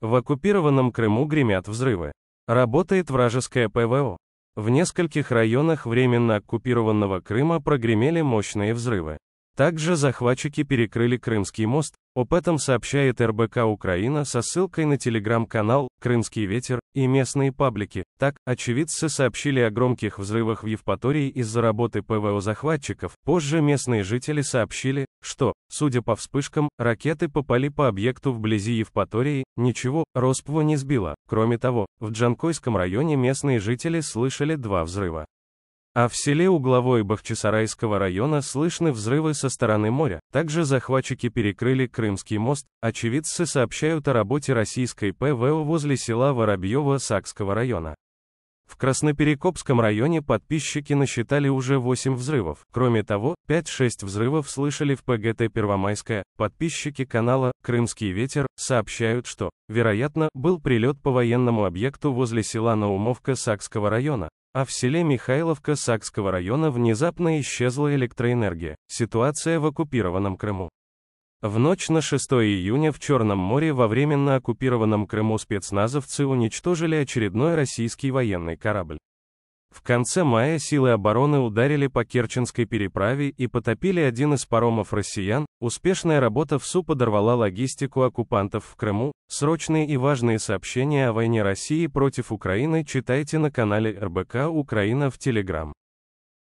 В оккупированном Крыму гремят взрывы. Работает вражеское ПВО. В нескольких районах временно оккупированного Крыма прогремели мощные взрывы. Также захватчики перекрыли Крымский мост, об этом сообщает РБК Украина со ссылкой на телеграм-канал «Крымский ветер» и местные паблики. Так, очевидцы сообщили о громких взрывах в Евпатории из-за работы ПВО захватчиков. Позже местные жители сообщили, что, судя по вспышкам, ракеты попали по объекту вблизи Евпатории, ничего, Роспво не сбило. Кроме того, в Джанкойском районе местные жители слышали два взрыва. А в селе Угловой Бахчисарайского района слышны взрывы со стороны моря. Также захватчики перекрыли Крымский мост. Очевидцы сообщают о работе российской ПВО возле села Воробьево Сакского района. В Красноперекопском районе подписчики насчитали уже 8 взрывов. Кроме того, 5-6 взрывов слышали в ПГТ Первомайская. Подписчики канала «Крымский ветер» сообщают, что, вероятно, был прилет по военному объекту возле села Наумовка Сакского района. А в селе Михайловка Сакского района внезапно исчезла электроэнергия. Ситуация в оккупированном Крыму. В ночь на 6 июня в Черном море во временно оккупированном Крыму спецназовцы уничтожили очередной российский военный корабль. В конце мая силы обороны ударили по Керченской переправе и потопили один из паромов россиян, успешная работа в СУ подорвала логистику оккупантов в Крыму, срочные и важные сообщения о войне России против Украины читайте на канале РБК Украина в Телеграм.